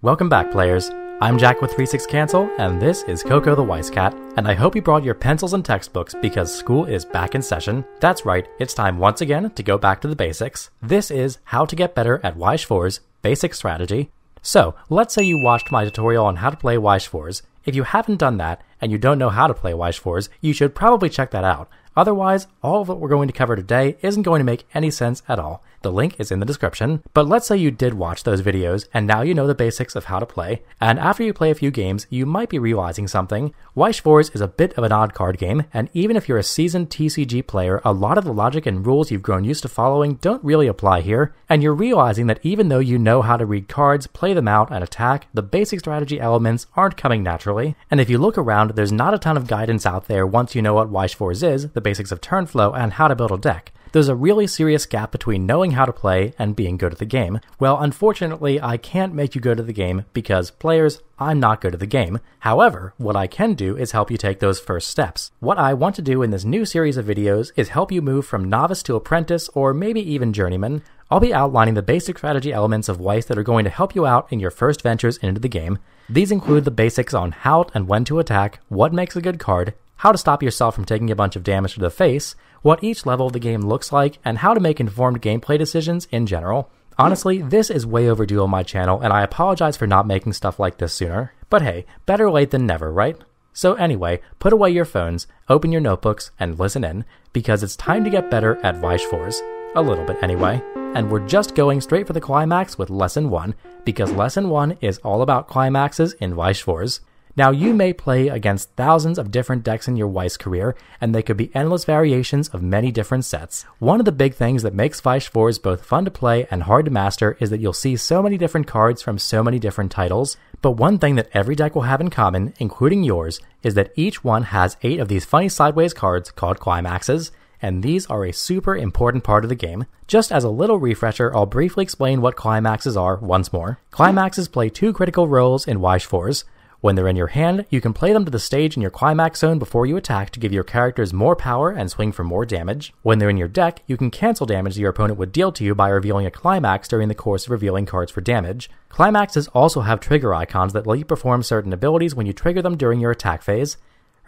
Welcome back, players. I'm Jack with 36 Cancel, and this is Coco the Wise Cat, and I hope you brought your pencils and textbooks because school is back in session. That's right, it's time once again to go back to the basics. This is How to Get Better at Wise 4's Basic Strategy. So, let's say you watched my tutorial on how to play Wise 4's. If you haven't done that and you don't know how to play Wise 4's, you should probably check that out. Otherwise, all of what we're going to cover today isn't going to make any sense at all. The link is in the description. But let's say you did watch those videos and now you know the basics of how to play, and after you play a few games, you might be realizing something. Weishvors is a bit of an odd card game, and even if you're a seasoned TCG player, a lot of the logic and rules you've grown used to following don't really apply here, and you're realizing that even though you know how to read cards, play them out, and attack, the basic strategy elements aren't coming naturally. And if you look around, there's not a ton of guidance out there once you know what Weishvors is, the basics of turn flow and how to build a deck. There's a really serious gap between knowing how to play and being good at the game. Well, unfortunately, I can't make you good at the game because players, I'm not good at the game. However, what I can do is help you take those first steps. What I want to do in this new series of videos is help you move from novice to apprentice or maybe even journeyman. I'll be outlining the basic strategy elements of Weiss that are going to help you out in your first ventures into the game. These include the basics on how and when to attack, what makes a good card, how to stop yourself from taking a bunch of damage to the face, what each level of the game looks like, and how to make informed gameplay decisions in general. Honestly, this is way overdue on my channel, and I apologize for not making stuff like this sooner. But hey, better late than never, right? So, anyway, put away your phones, open your notebooks, and listen in, because it's time to get better at Vishfors. A little bit, anyway. And we're just going straight for the climax with Lesson 1, because Lesson 1 is all about climaxes in Vishfors. Now, you may play against thousands of different decks in your Weiss career, and they could be endless variations of many different sets. One of the big things that makes four 4s both fun to play and hard to master is that you'll see so many different cards from so many different titles. But one thing that every deck will have in common, including yours, is that each one has eight of these funny sideways cards called climaxes, and these are a super important part of the game. Just as a little refresher, I'll briefly explain what climaxes are once more. Climaxes play two critical roles in Weish 4s. When they're in your hand, you can play them to the stage in your climax zone before you attack to give your characters more power and swing for more damage. When they're in your deck, you can cancel damage your opponent would deal to you by revealing a climax during the course of revealing cards for damage. Climaxes also have trigger icons that let you perform certain abilities when you trigger them during your attack phase,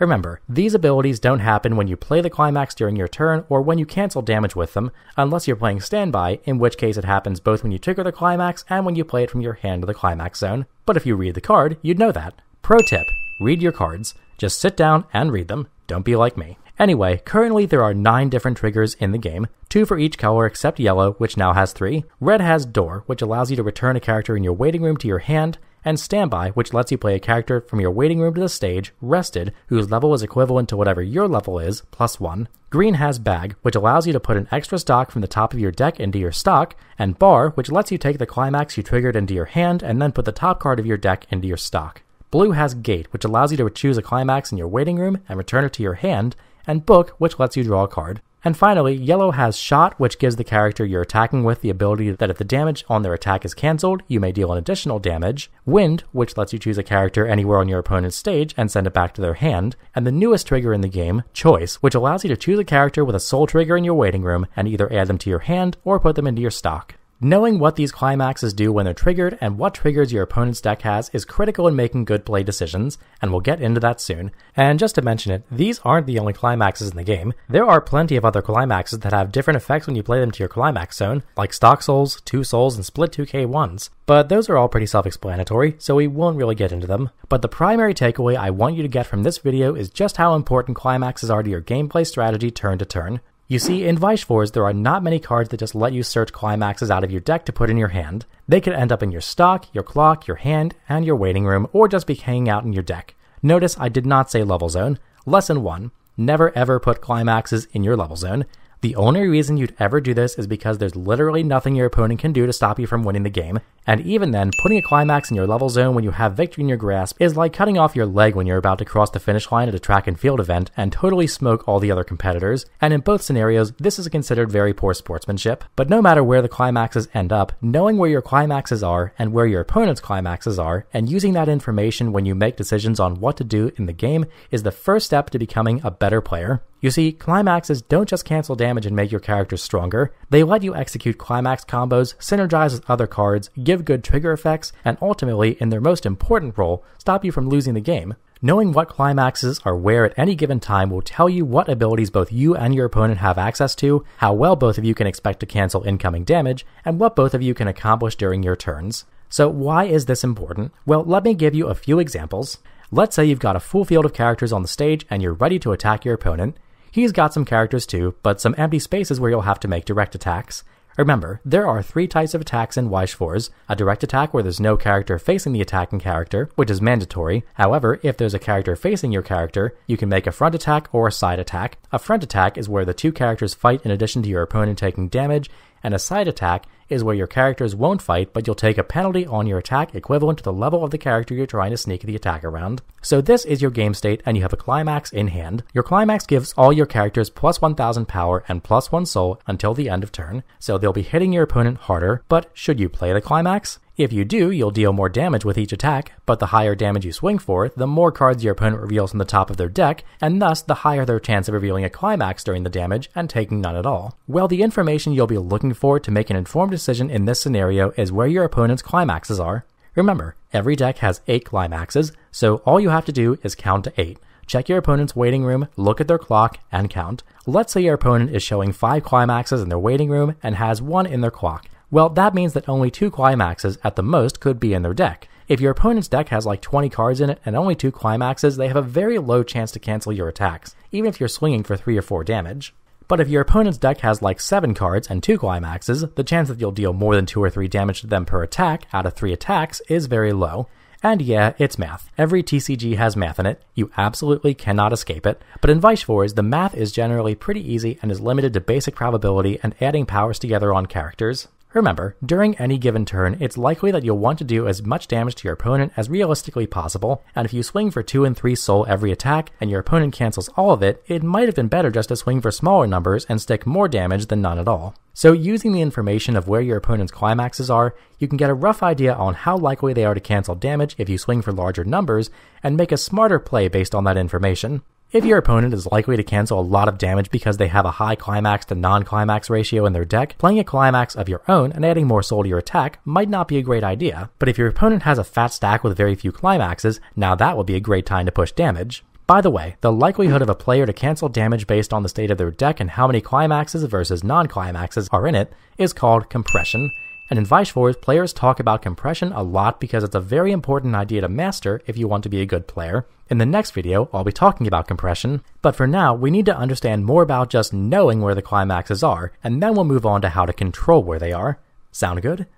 Remember, these abilities don't happen when you play the climax during your turn or when you cancel damage with them, unless you're playing standby, in which case it happens both when you trigger the climax and when you play it from your hand to the climax zone. But if you read the card, you'd know that. Pro tip read your cards. Just sit down and read them. Don't be like me. Anyway, currently there are nine different triggers in the game, two for each color except yellow, which now has three. Red has Door, which allows you to return a character in your waiting room to your hand, and Standby, which lets you play a character from your waiting room to the stage, rested, whose level is equivalent to whatever your level is, plus one. Green has Bag, which allows you to put an extra stock from the top of your deck into your stock, and Bar, which lets you take the climax you triggered into your hand and then put the top card of your deck into your stock. Blue has Gate, which allows you to choose a climax in your waiting room and return it to your hand, and Book, which lets you draw a card. And finally, yellow has shot, which gives the character you're attacking with the ability that if the damage on their attack is cancelled, you may deal an additional damage. Wind, which lets you choose a character anywhere on your opponent's stage and send it back to their hand. And the newest trigger in the game, choice, which allows you to choose a character with a soul trigger in your waiting room and either add them to your hand or put them into your stock. Knowing what these climaxes do when they're triggered and what triggers your opponent's deck has is critical in making good play decisions, and we'll get into that soon. And just to mention it, these aren't the only climaxes in the game. There are plenty of other climaxes that have different effects when you play them to your climax zone, like Stock Souls, Two Souls, and Split 2K1s. But those are all pretty self explanatory, so we won't really get into them. But the primary takeaway I want you to get from this video is just how important climaxes are to your gameplay strategy turn to turn. You see, in Vishfors, there are not many cards that just let you search climaxes out of your deck to put in your hand. They could end up in your stock, your clock, your hand, and your waiting room, or just be hanging out in your deck. Notice I did not say level zone. Lesson 1 Never ever put climaxes in your level zone. The only reason you'd ever do this is because there's literally nothing your opponent can do to stop you from winning the game, and even then, putting a climax in your level zone when you have victory in your grasp is like cutting off your leg when you're about to cross the finish line at a track and field event and totally smoke all the other competitors, and in both scenarios, this is considered very poor sportsmanship. But no matter where the climaxes end up, knowing where your climaxes are and where your opponent's climaxes are, and using that information when you make decisions on what to do in the game is the first step to becoming a better player. You see, climaxes don't just cancel damage and make your characters stronger, they let you execute climax combos, synergize with other cards, give good trigger effects, and ultimately, in their most important role, stop you from losing the game. Knowing what climaxes are where at any given time will tell you what abilities both you and your opponent have access to, how well both of you can expect to cancel incoming damage, and what both of you can accomplish during your turns. So, why is this important? Well, let me give you a few examples. Let's say you've got a full field of characters on the stage and you're ready to attack your opponent. He's got some characters too, but some empty spaces where you'll have to make direct attacks. Remember, there are three types of attacks in Weish a direct attack where there's no character facing the attacking character, which is mandatory. However, if there's a character facing your character, you can make a front attack or a side attack. A front attack is where the two characters fight in addition to your opponent taking damage, and a side attack is where your characters won't fight, but you'll take a penalty on your attack equivalent to the level of the character you're trying to sneak the attack around. So this is your game state, and you have a climax in hand. Your climax gives all your characters plus 1000 power and plus 1 soul until the end of turn, so they'll be hitting your opponent harder, but should you play the climax? If you do, you'll deal more damage with each attack, but the higher damage you swing for, the more cards your opponent reveals from the top of their deck, and thus the higher their chance of revealing a climax during the damage and taking none at all. Well, the information you'll be looking for to make an informed decision in this scenario is where your opponent's climaxes are. Remember, every deck has 8 climaxes, so all you have to do is count to 8. Check your opponent's waiting room, look at their clock, and count. Let's say your opponent is showing 5 climaxes in their waiting room and has 1 in their clock. Well, that means that only 2 climaxes at the most could be in their deck. If your opponent's deck has like 20 cards in it and only 2 climaxes, they have a very low chance to cancel your attacks, even if you're swinging for 3 or 4 damage. But if your opponent's deck has like 7 cards and 2 climaxes, the chance that you'll deal more than 2 or 3 damage to them per attack out of 3 attacks is very low. And yeah, it's math. Every TCG has math in it. You absolutely cannot escape it. But in Vice Forge, the math is generally pretty easy and is limited to basic probability and adding powers together on characters. Remember, during any given turn, it's likely that you'll want to do as much damage to your opponent as realistically possible, and if you swing for 2 and 3 soul every attack and your opponent cancels all of it, it might have been better just to swing for smaller numbers and stick more damage than none at all. So, using the information of where your opponent's climaxes are, you can get a rough idea on how likely they are to cancel damage if you swing for larger numbers, and make a smarter play based on that information. If your opponent is likely to cancel a lot of damage because they have a high climax to non climax ratio in their deck, playing a climax of your own and adding more soul to your attack might not be a great idea, but if your opponent has a fat stack with very few climaxes, now that would be a great time to push damage. By the way, the likelihood of a player to cancel damage based on the state of their deck and how many climaxes versus non climaxes are in it is called compression and in Weishwars, players talk about compression a lot because it's a very important idea to master if you want to be a good player. In the next video, I'll be talking about compression, but for now, we need to understand more about just knowing where the climaxes are, and then we'll move on to how to control where they are. Sound good?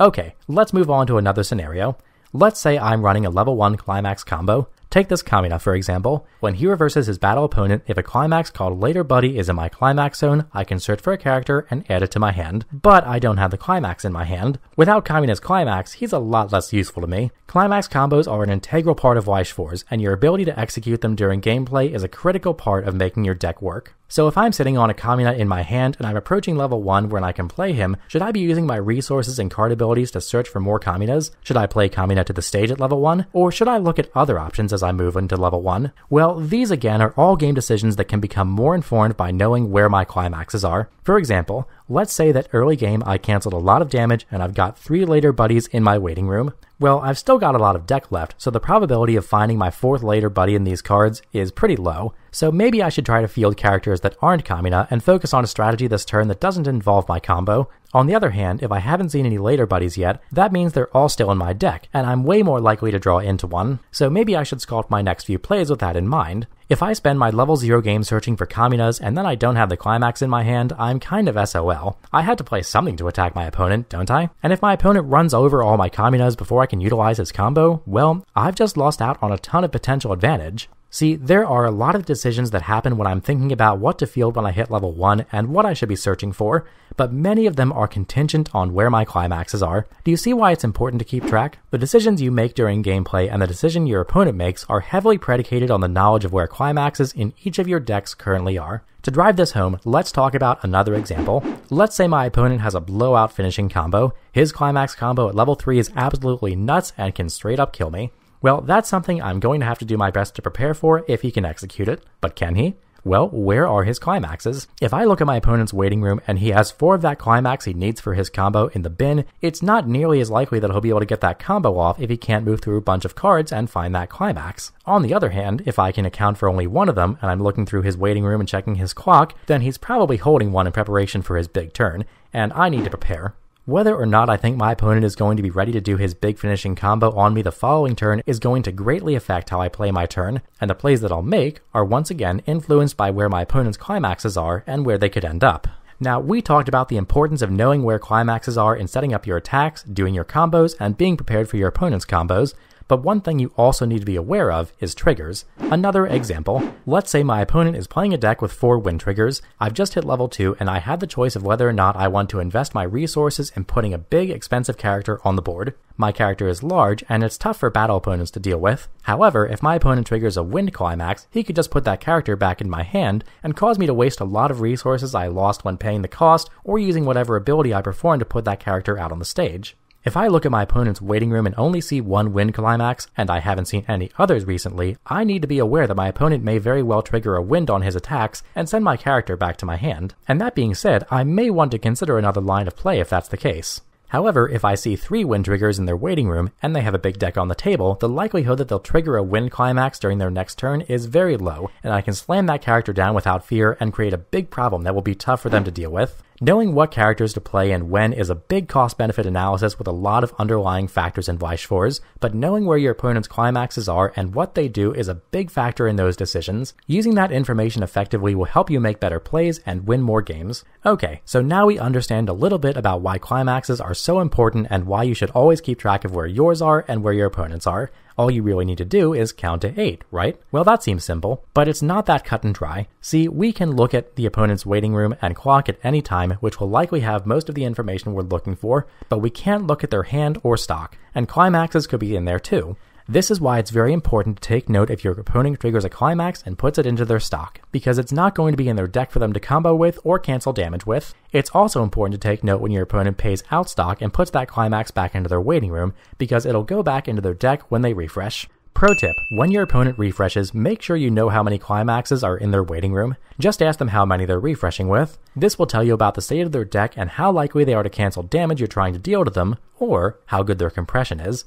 Okay, let's move on to another scenario. Let's say I'm running a level 1 climax combo. Take this Kamina, for example. When he reverses his battle opponent, if a climax called Later Buddy is in my climax zone, I can search for a character and add it to my hand, but I don't have the climax in my hand. Without Kamina's climax, he's a lot less useful to me. Climax combos are an integral part of Weish and your ability to execute them during gameplay is a critical part of making your deck work. So if I'm sitting on a Kamina in my hand and I'm approaching level 1 when I can play him, should I be using my resources and card abilities to search for more Kaminas? Should I play Kamina to the stage at level 1? Or should I look at other options as I move into level 1? Well, these again are all game decisions that can become more informed by knowing where my climaxes are. For example, let's say that early game I canceled a lot of damage and I've got three later buddies in my waiting room. Well, I've still got a lot of deck left, so the probability of finding my fourth later buddy in these cards is pretty low. So maybe I should try to field characters that aren't Kamina and focus on a strategy this turn that doesn't involve my combo. On the other hand, if I haven't seen any later buddies yet, that means they're all still in my deck, and I'm way more likely to draw into one, so maybe I should sculpt my next few plays with that in mind. If I spend my level 0 game searching for Kaminas and then I don't have the climax in my hand, I'm kind of SOL. I had to play something to attack my opponent, don't I? And if my opponent runs over all my Kaminas before I can utilize his combo, well, I've just lost out on a ton of potential advantage. See, there are a lot of decisions that happen when I'm thinking about what to field when I hit level 1 and what I should be searching for, but many of them are contingent on where my climaxes are. Do you see why it's important to keep track? The decisions you make during gameplay and the decision your opponent makes are heavily predicated on the knowledge of where climaxes in each of your decks currently are. To drive this home, let's talk about another example. Let's say my opponent has a blowout finishing combo. His climax combo at level 3 is absolutely nuts and can straight up kill me. Well, that's something I'm going to have to do my best to prepare for if he can execute it. But can he? Well, where are his climaxes? If I look at my opponent's waiting room and he has four of that climax he needs for his combo in the bin, it's not nearly as likely that he'll be able to get that combo off if he can't move through a bunch of cards and find that climax. On the other hand, if I can account for only one of them and I'm looking through his waiting room and checking his clock, then he's probably holding one in preparation for his big turn, and I need to prepare. Whether or not I think my opponent is going to be ready to do his big finishing combo on me the following turn is going to greatly affect how I play my turn, and the plays that I'll make are once again influenced by where my opponent's climaxes are and where they could end up. Now, we talked about the importance of knowing where climaxes are in setting up your attacks, doing your combos, and being prepared for your opponent's combos, but one thing you also need to be aware of is triggers. Another example, let's say my opponent is playing a deck with 4 win triggers, I've just hit level 2 and I had the choice of whether or not I want to invest my resources in putting a big expensive character on the board. My character is large and it's tough for battle opponents to deal with. However, if my opponent triggers a wind climax, he could just put that character back in my hand and cause me to waste a lot of resources I lost when paying the cost or using whatever ability I perform to put that character out on the stage. If I look at my opponent's waiting room and only see one win climax, and I haven't seen any others recently, I need to be aware that my opponent may very well trigger a wind on his attacks and send my character back to my hand, and that being said, I may want to consider another line of play if that's the case. However, if I see three wind triggers in their waiting room and they have a big deck on the table, the likelihood that they'll trigger a wind climax during their next turn is very low, and I can slam that character down without fear and create a big problem that will be tough for them to deal with. Knowing what characters to play and when is a big cost benefit analysis with a lot of underlying factors in Fleischfors, but knowing where your opponent's climaxes are and what they do is a big factor in those decisions. Using that information effectively will help you make better plays and win more games. Okay, so now we understand a little bit about why climaxes are so important and why you should always keep track of where yours are and where your opponent's are. All you really need to do is count to 8, right? Well, that seems simple, but it's not that cut and dry. See, we can look at the opponent's waiting room and clock at any time, which will likely have most of the information we're looking for, but we can't look at their hand or stock, and climaxes could be in there too. This is why it's very important to take note if your opponent triggers a climax and puts it into their stock, because it's not going to be in their deck for them to combo with or cancel damage with. It's also important to take note when your opponent pays out stock and puts that climax back into their waiting room, because it'll go back into their deck when they refresh. Pro tip when your opponent refreshes, make sure you know how many climaxes are in their waiting room. Just ask them how many they're refreshing with. This will tell you about the state of their deck and how likely they are to cancel damage you're trying to deal to them, or how good their compression is.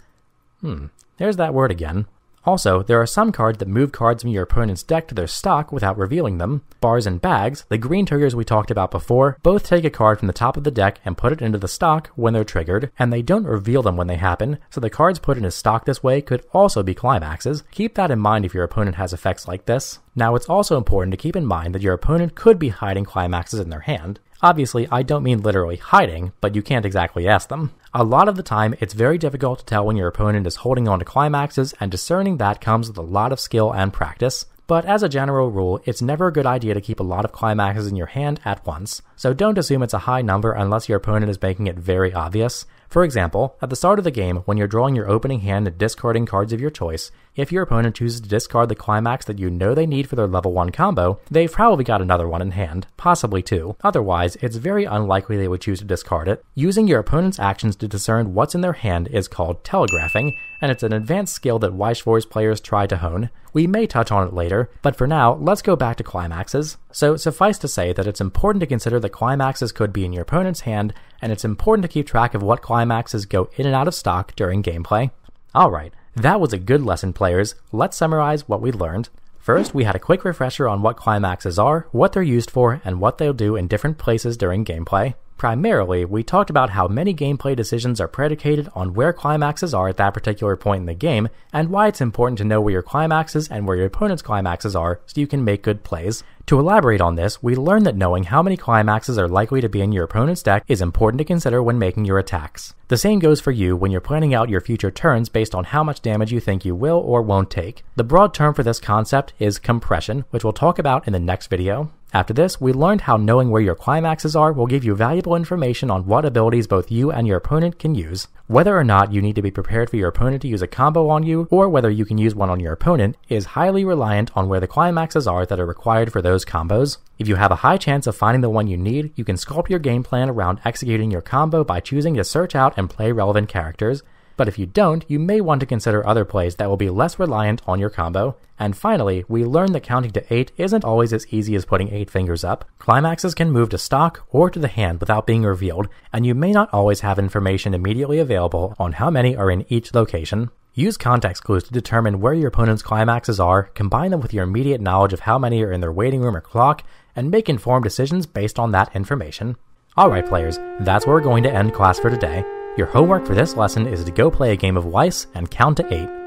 Hmm, there's that word again. Also, there are some cards that move cards from your opponent's deck to their stock without revealing them. Bars and bags, the green triggers we talked about before, both take a card from the top of the deck and put it into the stock when they're triggered, and they don't reveal them when they happen, so the cards put into stock this way could also be climaxes. Keep that in mind if your opponent has effects like this. Now, it's also important to keep in mind that your opponent could be hiding climaxes in their hand. Obviously, I don't mean literally hiding, but you can't exactly ask them. A lot of the time, it's very difficult to tell when your opponent is holding on to climaxes, and discerning that comes with a lot of skill and practice. But as a general rule, it's never a good idea to keep a lot of climaxes in your hand at once, so don't assume it's a high number unless your opponent is making it very obvious. For example, at the start of the game, when you're drawing your opening hand and discarding cards of your choice, if your opponent chooses to discard the climax that you know they need for their level 1 combo, they've probably got another one in hand, possibly two. Otherwise, it's very unlikely they would choose to discard it. Using your opponent's actions to discern what's in their hand is called telegraphing, and it's an advanced skill that Weishvor's players try to hone. We may touch on it later, but for now, let's go back to climaxes. So suffice to say that it's important to consider that climaxes could be in your opponent's hand, and it's important to keep track of what climaxes go in and out of stock during gameplay. Alright, that was a good lesson, players. Let's summarize what we learned. First, we had a quick refresher on what climaxes are, what they're used for, and what they'll do in different places during gameplay. Primarily, we talked about how many gameplay decisions are predicated on where climaxes are at that particular point in the game, and why it's important to know where your climaxes and where your opponent's climaxes are so you can make good plays. To elaborate on this, we learned that knowing how many climaxes are likely to be in your opponent's deck is important to consider when making your attacks. The same goes for you when you're planning out your future turns based on how much damage you think you will or won't take. The broad term for this concept is compression, which we'll talk about in the next video. After this, we learned how knowing where your climaxes are will give you valuable information on what abilities both you and your opponent can use, whether or not you need to be prepared for your opponent to use a combo on you, or whether you can use one on your opponent, is highly reliant on where the climaxes are that are required for those combos. If you have a high chance of finding the one you need, you can sculpt your game plan around executing your combo by choosing to search out and play relevant characters, but if you don't, you may want to consider other plays that will be less reliant on your combo. And finally, we learn that counting to 8 isn't always as easy as putting 8 fingers up. Climaxes can move to stock or to the hand without being revealed, and you may not always have information immediately available on how many are in each location. Use context clues to determine where your opponent's climaxes are, combine them with your immediate knowledge of how many are in their waiting room or clock, and make informed decisions based on that information. Alright, players, that's where we're going to end class for today. Your homework for this lesson is to go play a game of Weiss and count to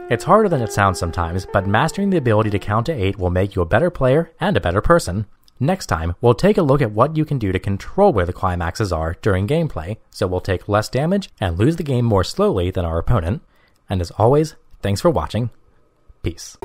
8. It's harder than it sounds sometimes, but mastering the ability to count to 8 will make you a better player and a better person. Next time, we'll take a look at what you can do to control where the climaxes are during gameplay, so we'll take less damage and lose the game more slowly than our opponent. And as always, thanks for watching. Peace.